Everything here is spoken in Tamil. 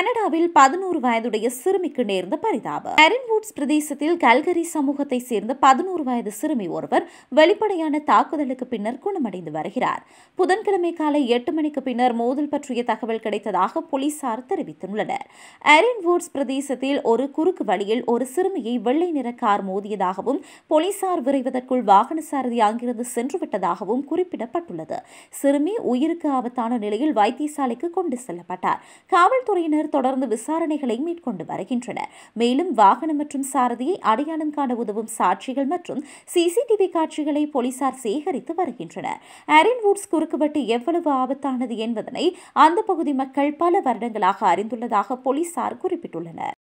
கனடாவில் பதினோரு வயதுடைய சிறுமிக்கு நேர்ந்த பரிதாபம் மேரின்வுட்ஸ் பிரதேசத்தில் கல்கரி சமூகத்தை சேர்ந்த பதினோரு வயது சிறுமி ஒருவர் வெளிப்படையான தாக்குதலுக்கு பின்னர் குணமடைந்து வருகிறார் புதன்கிழமை காலை எட்டு மணிக்கு பின்னர் மோதல் பற்றிய தகவல் கிடைத்ததாக போலீசார் தெரிவித்துள்ளனர் அரின்வூட்ஸ் பிரதேசத்தில் ஒரு குறுக்கு வழியில் ஒரு சிறுமியை வெள்ளை நிற கார் மோதியதாகவும் போலீசார் விரைவதற்குள் வாகன சாரதி அங்கிருந்து சென்றுவிட்டதாகவும் குறிப்பிடப்பட்டுள்ளது சிறுமி உயிருக்கு ஆபத்தான நிலையில் வைத்தியசாலைக்கு கொண்டு செல்லப்பட்டார் காவல்துறையினர் தொடர்ந்து விசாரணைகளை மேற்கொண்டு வருகின்றனர் மேலும் வாகனம் மற்றும் சாரதியை அடையாளம் காண உதவும் சாட்சிகள் மற்றும் சிசிடிவி காட்சிகளை போலீசார் சேகரித்து வருகின்றனர் ஆரின்வுட்ஸ் குறுக்குவெட்டு எவ்வளவு ஆபத்தானது என்பதனை அந்த பகுதி மக்கள் பல வருடங்களாக அறிந்துள்ளதாக போலீசார் குறிப்பிட்டுள்ளனர்